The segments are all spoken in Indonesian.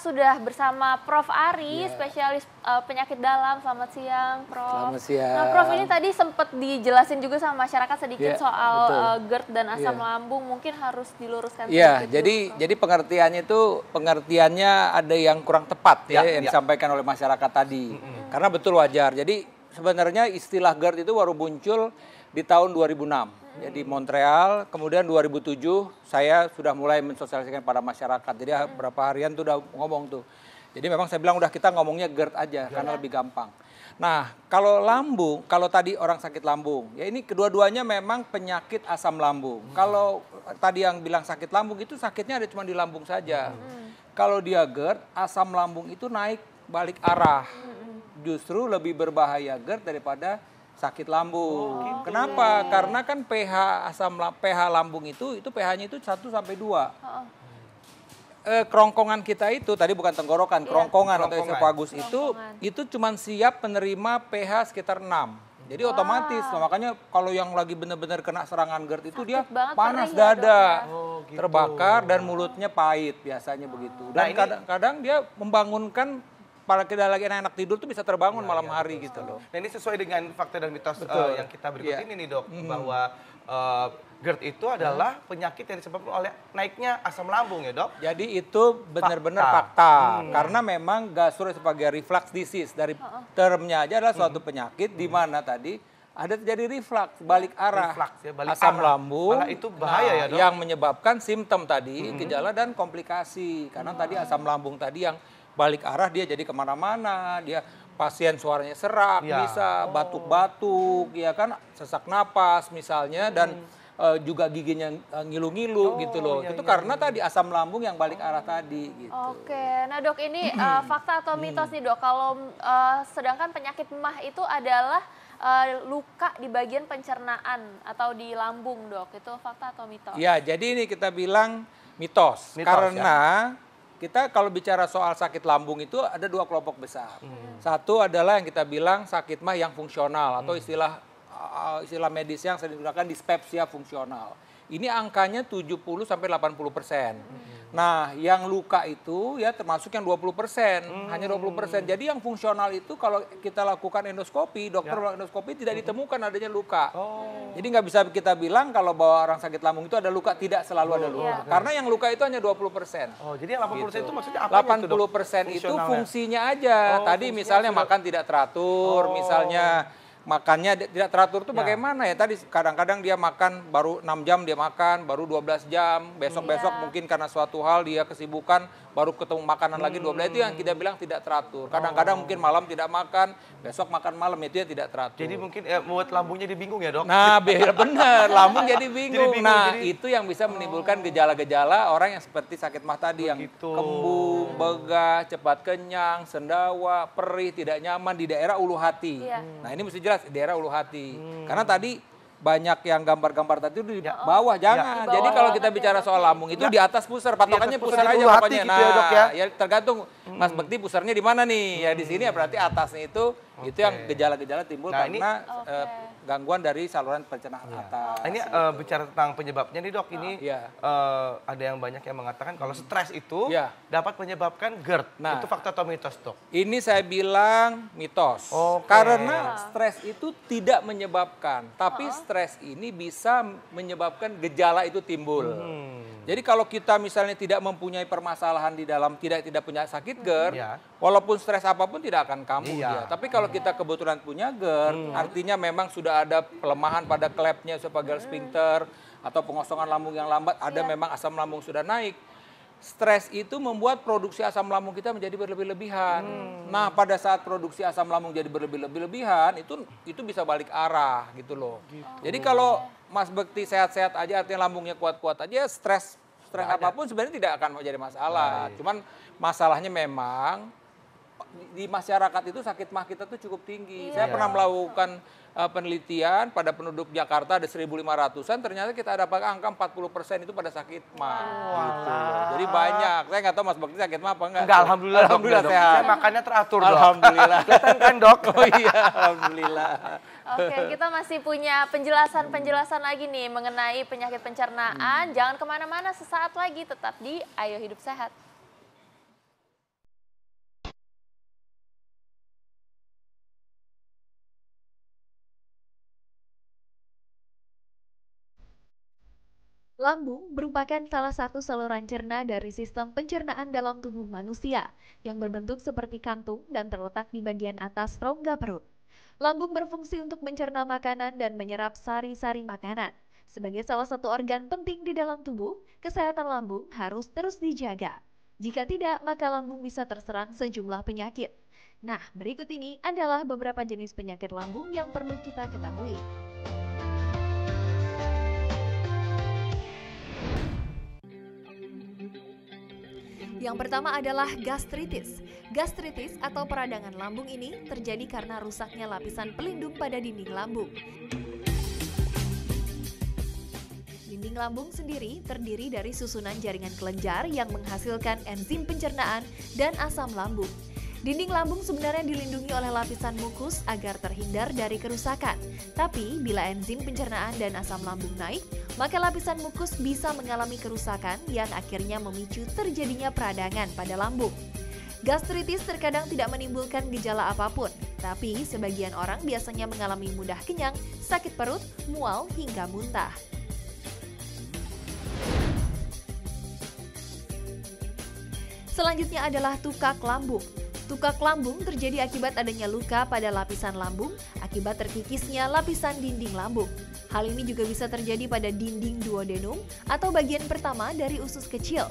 sekarang sudah bersama Prof Ari, yeah. spesialis uh, penyakit dalam. Selamat siang, Prof. Selamat nah, siang. Nah, Prof ini tadi sempat dijelasin juga sama masyarakat sedikit yeah, soal uh, GERD dan asam yeah. lambung. Mungkin harus diluruskan yeah, Iya, jadi jadi pengertiannya itu pengertiannya ada yang kurang tepat ya, ya yang ya. disampaikan oleh masyarakat tadi. Mm -hmm. Karena betul wajar. Jadi sebenarnya istilah GERD itu baru muncul di tahun 2006. Jadi Montreal, kemudian 2007 saya sudah mulai mensosialisasikan pada masyarakat. Jadi ah, berapa harian tuh udah ngomong tuh. Jadi memang saya bilang udah kita ngomongnya GERD aja iya. karena lebih gampang. Nah, kalau lambung, kalau tadi orang sakit lambung, ya ini kedua-duanya memang penyakit asam lambung. Hmm. Kalau tadi yang bilang sakit lambung itu sakitnya ada cuma di lambung saja. Hmm. Kalau dia GERD, asam lambung itu naik balik arah. Hmm. Justru lebih berbahaya GERD daripada sakit lambung. Oh, gitu. Kenapa? Ya. Karena kan pH asam pH lambung itu itu pH-nya itu 1 sampai 2. Oh. Eh, kerongkongan kita itu tadi bukan tenggorokan, kerongkongan, iya, kerongkongan atau esofagus itu itu cuma siap menerima pH sekitar 6. Jadi wow. otomatis, nah, makanya kalau yang lagi benar-benar kena serangan GERD itu Sakit dia panas ya, dada, ya? oh, gitu. terbakar dan mulutnya pahit biasanya oh. begitu. Nah, dan nah, kadang -kadang dia membangunkan kepala kita lagi enak-enak tidur tuh bisa terbangun ya, malam ya, hari gitu loh. Nah ini sesuai dengan fakta dan mitos uh, yang kita berikut yeah. ini nih dok hmm. bahwa uh, GERD itu adalah penyakit yang disebabkan oleh naiknya asam lambung ya dok? Jadi itu benar-benar fakta, fakta. Hmm. karena memang gastroesophageal reflux disease dari termnya aja adalah suatu hmm. penyakit hmm. di mana tadi ada terjadi reflux balik arah reflux, ya, balik asam arah. lambung Malah itu bahaya nah, ya dok yang menyebabkan simptom tadi hmm. gejala dan komplikasi karena hmm. tadi asam lambung tadi yang balik arah dia jadi kemana-mana, dia pasien suaranya serak, ya. bisa batuk-batuk, oh. ya kan sesak napas misalnya dan hmm. Eh, juga giginya eh, ngilu-ngilu oh, gitu loh. Iya, itu iya, karena iya. tadi asam lambung yang balik oh. arah tadi gitu. Oke. Nah, Dok, ini uh, fakta atau mitos nih, Dok? Kalau uh, sedangkan penyakit mah itu adalah uh, luka di bagian pencernaan atau di lambung, Dok. Itu fakta atau mitos? Ya, jadi ini kita bilang mitos, mitos ya. karena ya? Kita kalau bicara soal sakit lambung itu ada dua kelompok besar. Hmm. Satu adalah yang kita bilang sakit mah yang fungsional atau hmm. istilah eh, istilah medis yang sering digunakan dispepsia fungsional. Ini angkanya 70 sampai 80 persen. Hmm. Nah, yang luka itu ya termasuk yang 20 persen, hmm. hanya 20 persen. Jadi yang fungsional itu kalau kita lakukan endoskopi, dokter ya. endoskopi tidak ditemukan adanya luka. Oh. Jadi nggak bisa kita bilang kalau bahwa orang sakit lambung itu ada luka, tidak selalu oh, ada luka. Ya. Karena yang luka itu hanya 20 persen. Oh, jadi 80 persen gitu. itu maksudnya apa? 80 gitu, persen itu, fungsinya aja. Oh, Tadi fungsinya misalnya makan tidak teratur, oh. misalnya makannya tidak teratur tuh ya. bagaimana ya tadi kadang-kadang dia makan baru 6 jam dia makan baru 12 jam besok-besok ya. mungkin karena suatu hal dia kesibukan baru ketemu makanan hmm. lagi belas itu yang kita bilang tidak teratur. Kadang-kadang oh. mungkin malam tidak makan, besok makan malam itu ya tidak teratur. Jadi mungkin eh, buat lambungnya dibingung ya, Dok? Nah, biar benar, lambung jadi bingung. jadi bingung nah, jadi... itu yang bisa menimbulkan gejala-gejala oh. orang yang seperti sakit mah tadi Begitu. yang kembung, begah, cepat kenyang, sendawa, perih, tidak nyaman di daerah ulu hati. Yeah. Hmm. Nah, ini mesti jelas di daerah ulu hati. Hmm. Karena tadi banyak yang gambar-gambar tadi itu di ya. bawah ya, jangan. Ya. Bawah, Jadi kalau kita bicara soal lambung itu ya. di atas pusar, iya, patokannya atas pusar, pusar aja pokoknya. Gitu ya, ya. nah, ya, ya. ya tergantung Mas hmm. Bekti pusarnya di mana nih? Ya di sini ya berarti atasnya itu Okay. Itu yang gejala-gejala timbul nah, karena ini, okay. uh, eh, gangguan dari saluran pencernaan yeah. atas. Nah, ini eh, bicara tentang penyebabnya nih dok, ini yeah. Iya. uh, ada yang banyak yang mengatakan kalau stres itu yeah. dapat menyebabkan GERD. Nah, itu fakta atau mitos dok? Ini saya bilang mitos. Okay. Karena stres itu tidak menyebabkan, tapi oh. stres ini bisa menyebabkan gejala itu timbul. Hmm. Jadi kalau kita misalnya tidak mempunyai permasalahan di dalam tidak tidak punya sakit GER, iya. walaupun stres apapun tidak akan kambuh iya. dia. Tapi kalau iya. kita kebetulan punya GER, hmm. artinya memang sudah ada pelemahan pada klepnya esophageal sphincter atau pengosongan lambung yang lambat, ada iya. memang asam lambung sudah naik. Stres itu membuat produksi asam lambung kita menjadi berlebih-lebihan. Hmm. Nah, pada saat produksi asam lambung jadi berlebih-lebihan, itu itu bisa balik arah gitu loh. Gitu. Jadi kalau Mas Bekti sehat-sehat aja artinya lambungnya kuat-kuat aja stres stres apapun sebenarnya tidak akan menjadi masalah. Baik. Cuman masalahnya memang di masyarakat itu sakit mah kita tuh cukup tinggi. Iya. Saya pernah melakukan uh, penelitian pada penduduk Jakarta ada 1.500-an, ternyata kita ada angka 40% itu pada sakit mah. Ah. Wow. Gitu. Jadi banyak. Saya nggak tahu Mas Bakti sakit mah apa enggak. Enggak, alhamdulillah. Alhamdulillah dok, Saya makannya teratur, Alhamdulillah. kan, Dok? Oh iya, alhamdulillah. Oke, kita masih punya penjelasan-penjelasan lagi nih mengenai penyakit pencernaan. Hmm. Jangan kemana-mana sesaat lagi tetap di Ayo Hidup Sehat. Lambung merupakan salah satu saluran cerna dari sistem pencernaan dalam tubuh manusia yang berbentuk seperti kantung dan terletak di bagian atas rongga perut. Lambung berfungsi untuk mencerna makanan dan menyerap sari-sari makanan. Sebagai salah satu organ penting di dalam tubuh, kesehatan lambung harus terus dijaga. Jika tidak, maka lambung bisa terserang sejumlah penyakit. Nah, berikut ini adalah beberapa jenis penyakit lambung yang perlu kita ketahui. Yang pertama adalah gastritis. Gastritis atau peradangan lambung ini terjadi karena rusaknya lapisan pelindung pada dinding lambung. Dinding lambung sendiri terdiri dari susunan jaringan kelenjar yang menghasilkan enzim pencernaan dan asam lambung. Dinding lambung sebenarnya dilindungi oleh lapisan mukus agar terhindar dari kerusakan. Tapi, bila enzim pencernaan dan asam lambung naik, maka lapisan mukus bisa mengalami kerusakan yang akhirnya memicu terjadinya peradangan pada lambung. Gastritis terkadang tidak menimbulkan gejala apapun, tapi sebagian orang biasanya mengalami mudah kenyang, sakit perut, mual, hingga muntah. Selanjutnya adalah tukak lambung. Tukak lambung terjadi akibat adanya luka pada lapisan lambung akibat terkikisnya lapisan dinding lambung. Hal ini juga bisa terjadi pada dinding duodenum atau bagian pertama dari usus kecil.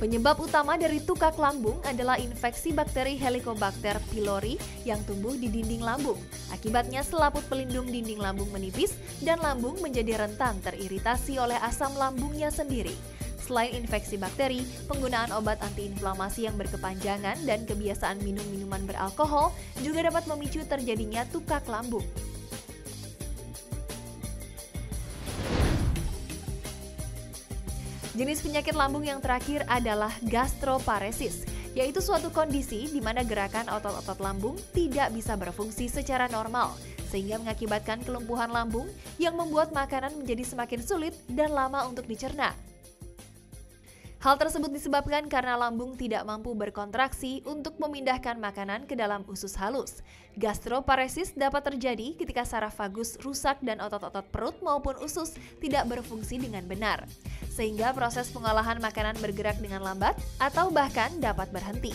Penyebab utama dari tukak lambung adalah infeksi bakteri Helicobacter pylori yang tumbuh di dinding lambung. Akibatnya selaput pelindung dinding lambung menipis dan lambung menjadi rentan teriritasi oleh asam lambungnya sendiri. Selain infeksi bakteri, penggunaan obat antiinflamasi yang berkepanjangan dan kebiasaan minum minuman beralkohol juga dapat memicu terjadinya tukak lambung. Jenis penyakit lambung yang terakhir adalah gastroparesis, yaitu suatu kondisi di mana gerakan otot-otot lambung tidak bisa berfungsi secara normal, sehingga mengakibatkan kelumpuhan lambung yang membuat makanan menjadi semakin sulit dan lama untuk dicerna. Hal tersebut disebabkan karena lambung tidak mampu berkontraksi untuk memindahkan makanan ke dalam usus halus. Gastroparesis dapat terjadi ketika saraf vagus rusak dan otot-otot perut maupun usus tidak berfungsi dengan benar, sehingga proses pengolahan makanan bergerak dengan lambat atau bahkan dapat berhenti.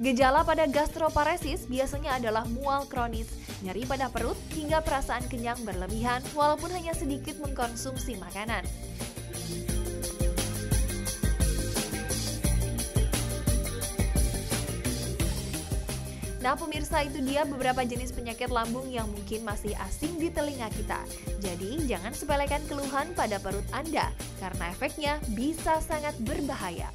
Gejala pada gastroparesis biasanya adalah mual kronis, nyeri pada perut, hingga perasaan kenyang berlebihan walaupun hanya sedikit mengkonsumsi makanan. Nah pemirsa itu dia beberapa jenis penyakit lambung yang mungkin masih asing di telinga kita. Jadi jangan sepelekan keluhan pada perut Anda karena efeknya bisa sangat berbahaya.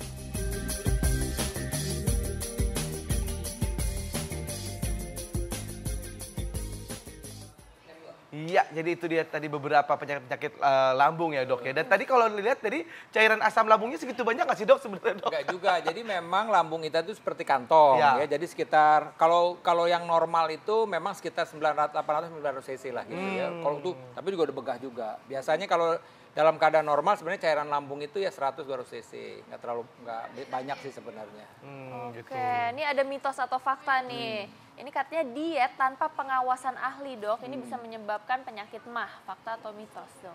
Iya, jadi itu dia tadi beberapa penyakit-penyakit uh, lambung ya dok ya. Dan tadi kalau dilihat tadi cairan asam lambungnya segitu banyak nggak sih dok sebenarnya dok? Enggak juga. Jadi memang lambung kita itu seperti kantong ya. ya. Jadi sekitar kalau kalau yang normal itu memang sekitar 900 900 cc lah gitu ya. hmm. ya. Kalau itu tapi juga udah begah juga. Biasanya kalau dalam keadaan normal sebenarnya cairan lambung itu ya 100 baru cc nggak terlalu nggak banyak sih sebenarnya. Hmm, Oke, gitu. ini ada mitos atau fakta nih. Hmm ini katanya diet tanpa pengawasan ahli dok, ini bisa menyebabkan penyakit mah, fakta atau mitos dok?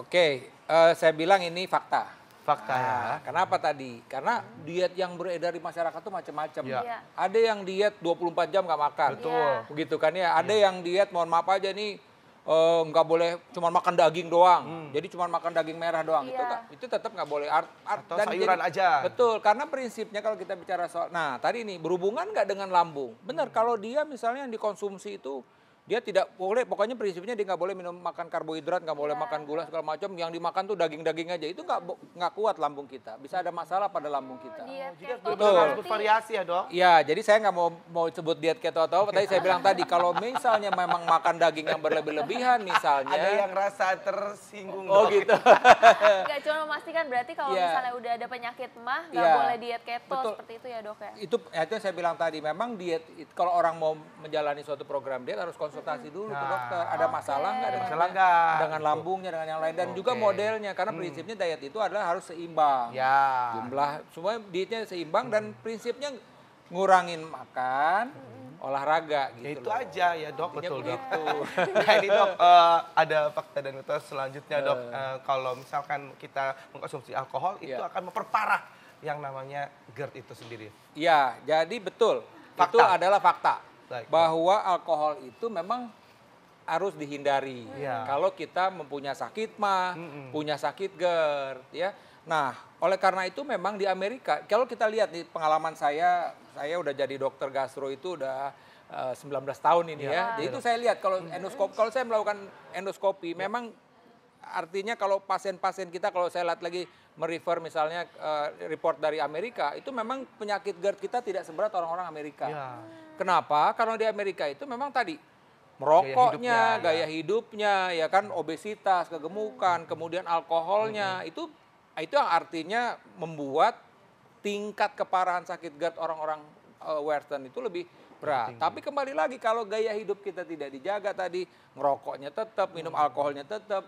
Oke, uh, saya bilang ini fakta. Fakta nah, ya. Ah, kenapa tadi? Karena diet yang beredar di masyarakat itu macam-macam. Ya. Ada yang diet 24 jam nggak makan. Betul. Iya. Begitu kan ya. Ada ya. yang diet, mohon maaf aja nih, Eh, nggak uh, boleh cuma makan daging doang. Hmm. Jadi cuma makan daging merah doang Yeah. itu iya. itu tetap nggak boleh art, art Atau dan sayuran jadi, aja. Betul, karena prinsipnya kalau kita bicara soal nah tadi ini berhubungan nggak dengan lambung. Benar, hmm. kalau dia misalnya yang dikonsumsi itu dia tidak boleh pokoknya prinsipnya dia nggak boleh minum makan karbohidrat nggak boleh yeah. makan gula segala macam yang dimakan tuh daging-daging aja itu nggak nggak kuat lambung kita bisa ada masalah pada lambung kita oh, diet betul harus ya dok ya jadi saya nggak mau mau sebut diet keto atau apa tadi saya bilang tadi kalau misalnya memang makan daging yang berlebih-lebihan misalnya ada yang rasa tersinggung oh gitu nggak cuma memastikan berarti kalau yeah. misalnya udah ada penyakit mah nggak yeah. boleh diet keto betul. seperti itu ya dok ya itu itu yang saya bilang tadi memang diet kalau orang mau menjalani suatu program diet harus konsumsi konsultasi dulu nah, ke dokter. Ada masalah nggak dengan masalah nggak dengan lambungnya dengan yang lain dan okay. juga modelnya karena hmm. prinsipnya diet itu adalah harus seimbang. Ya. Jumlah semua dietnya seimbang hmm. dan prinsipnya ngurangin makan, hmm. olahraga gitu. Ya itu loh. aja ya dok, Artinya betul dok. nah ini dok uh, ada fakta dan mitos selanjutnya uh. dok. Uh, kalau misalkan kita mengkonsumsi alkohol yeah. itu akan memperparah yang namanya GERD itu sendiri. Iya, jadi betul. Fakta. Itu adalah fakta. Baik. bahwa alkohol itu memang harus dihindari. Ya. Kalau kita mempunyai sakit mah, mm hmm punya sakit GERD ya. Nah, oleh karena itu memang di Amerika, kalau kita lihat di pengalaman saya, saya udah jadi dokter gastro itu udah uh, eh, 19 tahun ini iya, ya. ya. Jadi ya. itu saya lihat kalau endoskopi, kalau saya melakukan endoskopi, ya. memang artinya kalau pasien-pasien kita kalau saya lihat lagi merefer misalnya uh, report dari Amerika itu memang penyakit GERD kita tidak seberat orang-orang Amerika. Ya. Kenapa? Karena di Amerika itu memang tadi merokoknya, iya. gaya hidupnya, gaya ya. hidupnya ya kan obesitas, kegemukan, kemudian alkoholnya hmm. itu itu yang artinya membuat tingkat keparahan sakit GERD orang-orang uh, Western itu lebih berat. Tinggi. Tapi kembali lagi kalau gaya hidup kita tidak dijaga tadi, merokoknya tetap, minum alkoholnya tetap,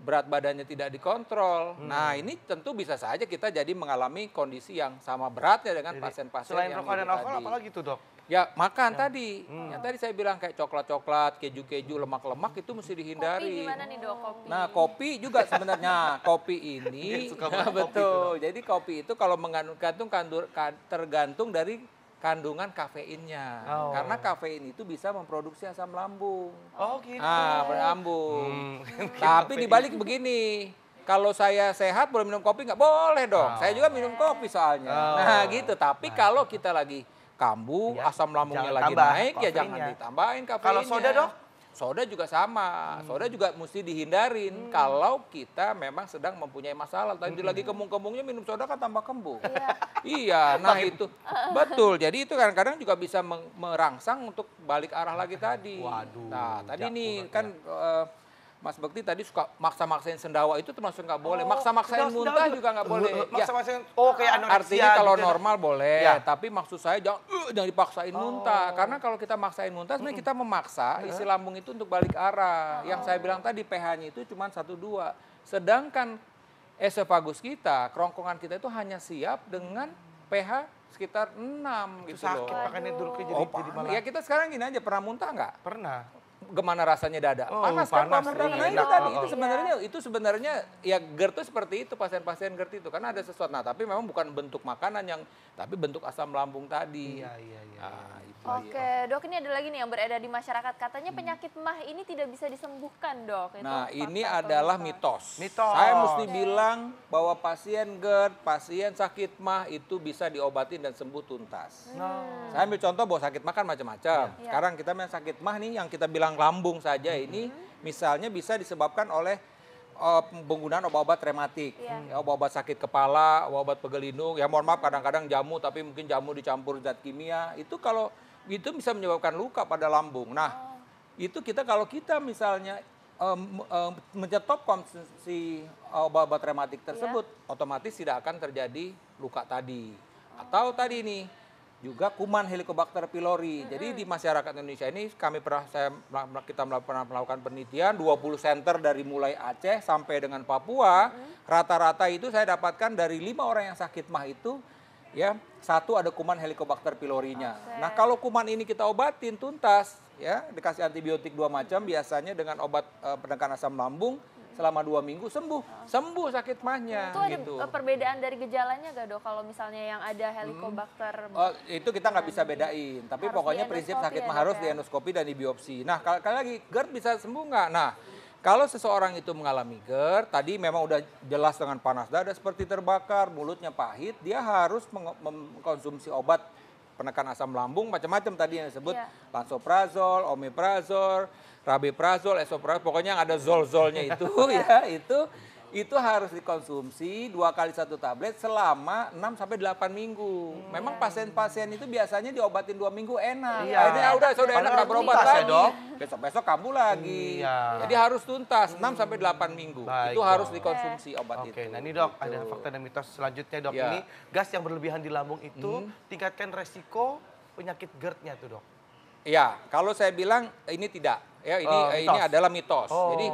berat badannya tidak dikontrol. Hmm. Nah, ini tentu bisa saja kita jadi mengalami kondisi yang sama beratnya dengan pasien-pasien selain yang rokok dan alkohol apalagi tuh, Dok? Ya, makan ya. tadi. Hmm. Yang tadi saya bilang kayak coklat-coklat, keju-keju, lemak-lemak itu mesti dihindari. Kopi gimana nih, Dok? Kopi. Nah, kopi juga sebenarnya. kopi ini ya, betul. Kopi itu, Jadi kopi itu kalau mengandung tergantung dari kandungan kafeinnya. Oh. Karena kafein itu bisa memproduksi asam lambung. Oh gitu. Ah, berambung. Hmm. Tapi dibalik begini, kalau saya sehat boleh minum kopi nggak? Boleh dong. Oh. Saya juga minum kopi soalnya. Oh. Nah gitu. Tapi nah. kalau kita lagi kambuh, ya. asam lambungnya jangan lagi naik, ya jangan ditambahin kafeinnya. Kalau soda dong? soda juga sama. Hmm. Soda juga mesti dihindarin hmm. kalau kita memang sedang mempunyai masalah. Tadi hmm. lagi kembung-kembungnya minum soda kan tambah kembung. iya, iya nah itu. Betul. Jadi itu kadang-kadang juga bisa merangsang untuk balik arah lagi tadi. Waduh. Nah, tadi nih kan ya. Eh, Mas Bekti tadi suka maksa-maksain sendawa itu termasuk nggak boleh. Oh, maksa-maksain muntah juga nggak boleh. Ya. Maksa-maksain ya. oh kayak anoreksia. Artinya kalau gitu. Kan. normal boleh, ya. tapi maksud saya jangan uh, jangan dipaksain oh. muntah. Karena kalau kita maksain muntah sebenarnya kita memaksa isi lambung itu untuk balik arah. Oh. Yang saya bilang tadi pH-nya itu cuma 1 2. Sedangkan esofagus kita, kerongkongan kita itu hanya siap dengan pH sekitar 6 itu gitu sakit, loh. Sakit makanya dulu jadi, oh, jadi malah. Ya kita sekarang gini aja, pernah muntah nggak? Pernah gimana rasanya dada. Oh, panas, panas kan panas tangan. Iya, nah, itu iya. tadi itu oh, iya. sebenarnya itu sebenarnya ya GERD itu seperti itu pasien-pasien GERD itu karena ada sesuatu. Nah, tapi memang bukan bentuk makanan yang tapi bentuk asam lambung tadi. Iya, iya, iya. Nah, Oke, iya. Dok, ini ada lagi nih yang beredar di masyarakat katanya hmm. penyakit hmm. mah ini tidak bisa disembuhkan, Dok. Itu nah, ini adalah mitos. Mitos. Saya mesti okay. bilang bahwa pasien GERD, pasien sakit mah itu bisa diobatin dan sembuh tuntas. Hmm. Saya ambil contoh bahwa sakit mah kan macam-macam. Ya. Sekarang kita main sakit mah nih yang kita bilang lambung saja ini misalnya bisa disebabkan oleh uh, penggunaan obat-obat rematik, yeah. Ya, obat-obat sakit kepala, obat pegelindung. Ya mohon maaf kadang-kadang jamu tapi mungkin jamu dicampur zat kimia. Itu kalau itu bisa menyebabkan luka pada lambung. Nah, oh. itu kita kalau kita misalnya um, eh, um, eh, menyetop konsumsi obat-obat rematik iya. tersebut, yeah. otomatis tidak akan terjadi luka tadi. Oh. Atau tadi ini juga kuman Helicobacter pylori. Mm -hmm. Jadi di masyarakat Indonesia ini kami pernah saya kita pernah melakukan penelitian 20 center dari mulai Aceh sampai dengan Papua. Rata-rata itu saya dapatkan dari lima orang yang sakit mah itu ya satu ada kuman Helicobacter pylorinya. Okay. Nah, kalau kuman ini kita obatin tuntas ya, dikasih antibiotik dua macam biasanya dengan obat uh, penekan asam lambung selama dua minggu sembuh, ah. sembuh sakit mahnya. Itu ada gitu. eh, perbedaan dari gejalanya gak dok? Kalau misalnya yang ada helicobacter? Hmm. Oh, itu kita nggak bisa bedain. Tapi harus pokoknya prinsip ya, sakit mah harus ya? di dan dibiopsi. biopsi. Nah kali lagi GERD bisa sembuh nggak? Nah kalau seseorang itu mengalami GERD, tadi memang udah jelas dengan panas dada seperti terbakar, mulutnya pahit, dia harus mengkonsumsi obat penekan asam lambung macam-macam tadi yang disebut yeah. lansoprazol, omeprazol, rabeprazol, esoprazol, pokoknya yang ada zol-zolnya itu ya, itu itu harus dikonsumsi dua kali satu tablet selama 6 sampai 8 minggu. Hmm. Memang pasien-pasien itu biasanya diobatin dua minggu enak. Iya. Akhirnya ah, udah sudah enak berobat lagi. dok. Besok-besok kamu lagi. Iya. Jadi harus tuntas 6 sampai 8 minggu. Baik, itu dok. harus dikonsumsi obat Oke, itu. Oke, nah ini dok itu. ada fakta dan mitos selanjutnya dok. Ya. Ini gas yang berlebihan di lambung itu hmm. tingkatkan resiko penyakit GERD-nya tuh dok. Iya, kalau saya bilang ini tidak ya ini uh, ini adalah mitos. Oh. Jadi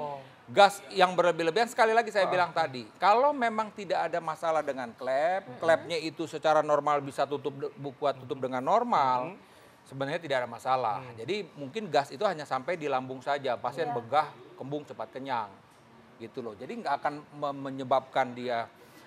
gas yang berlebih-lebihan sekali lagi saya uh. bilang tadi, kalau memang tidak ada masalah dengan klep, mm-hmm. klepnya itu secara normal bisa tutup buka tutup dengan normal. Mm-hmm. Sebenarnya tidak ada masalah. Hmm. Jadi mungkin gas itu hanya sampai di lambung saja. Pasien yeah. begah, kembung cepat kenyang, gitu loh. Jadi nggak akan menyebabkan dia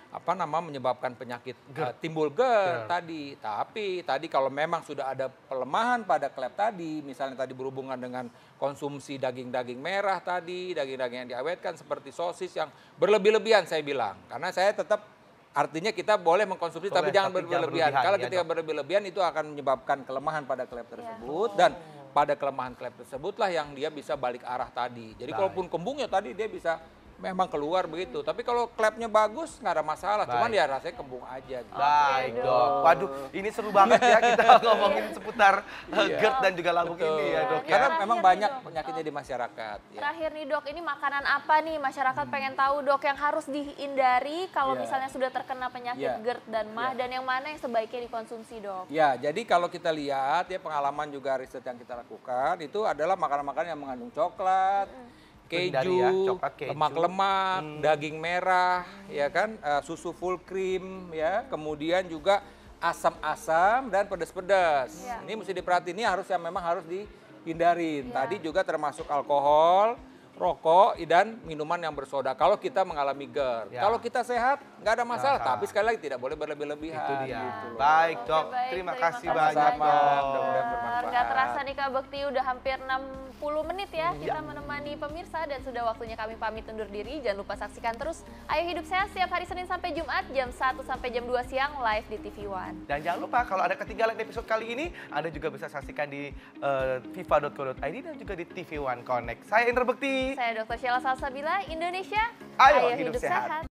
apa nama menyebabkan penyakit eh, GER. Uh, timbul GER tadi. Tapi tadi kalau memang sudah ada pelemahan pada klep tadi, misalnya tadi berhubungan dengan konsumsi daging-daging merah tadi, daging-daging yang diawetkan seperti sosis yang berlebih-lebihan saya bilang. Karena saya tetap artinya kita boleh mengkonsumsi boleh, tapi jangan tapi berlebihan. Kalau ya, ketika lebihan itu akan menyebabkan kelemahan pada klep iya. tersebut ya. dan pada kelemahan klep tersebutlah yang dia bisa balik arah tadi. Jadi Baik. kalaupun kembungnya tadi dia bisa memang keluar begitu. Tapi kalau klepnya bagus nggak ada masalah, Baik. cuman ya rasanya kembung aja. Gitu. Baik dok. Waduh, ini seru banget ya kita ngomongin seputar eh, iya. GERD dan juga lambung ini ya dok. Ya. Karena Terakhir memang banyak dok. penyakitnya di masyarakat. Ya. Terakhir nih dok, ini makanan apa nih masyarakat hmm. pengen tahu dok yang harus dihindari kalau yeah. misalnya sudah terkena penyakit yeah. GERD dan mah yeah. dan yang mana yang sebaiknya dikonsumsi dok? Ya, jadi kalau kita lihat ya pengalaman juga riset yang kita lakukan itu adalah makanan-makanan yang mengandung coklat. Mm -hmm Ya, keju, ya, coklat, keju. lemak-lemak, hmm. daging merah, ya kan, uh, susu full cream, ya, kemudian juga asam-asam dan pedas-pedas. Ya. Ini mesti diperhatiin, ini harus yang memang harus dihindarin. Ya. Tadi juga termasuk alkohol, rokok dan minuman yang bersoda. Kalau kita mengalami GERD, ya. kalau kita sehat nggak ada masalah. Tapi sekali lagi tidak boleh berlebih-lebihan. Itu dia. Gitu Baik dok, Oke, baik. Terima, terima kasih banyak dok. mudah Nggak terasa nih Kak Bekti udah hampir 60 menit ya, ya kita menemani pemirsa dan sudah waktunya kami pamit undur diri. Jangan lupa saksikan terus Ayo Hidup Sehat setiap hari Senin sampai Jumat jam 1 sampai jam 2 siang live di TV One. Dan jangan lupa kalau ada ketinggalan episode kali ini, Anda juga bisa saksikan di uh, eh, viva.co.id dan juga di TV One Connect. Saya Indra Bekti. Saya Dr. Sheila Salsabila, Indonesia. Ayo, Ayo hidup, hidup sehat. sehat.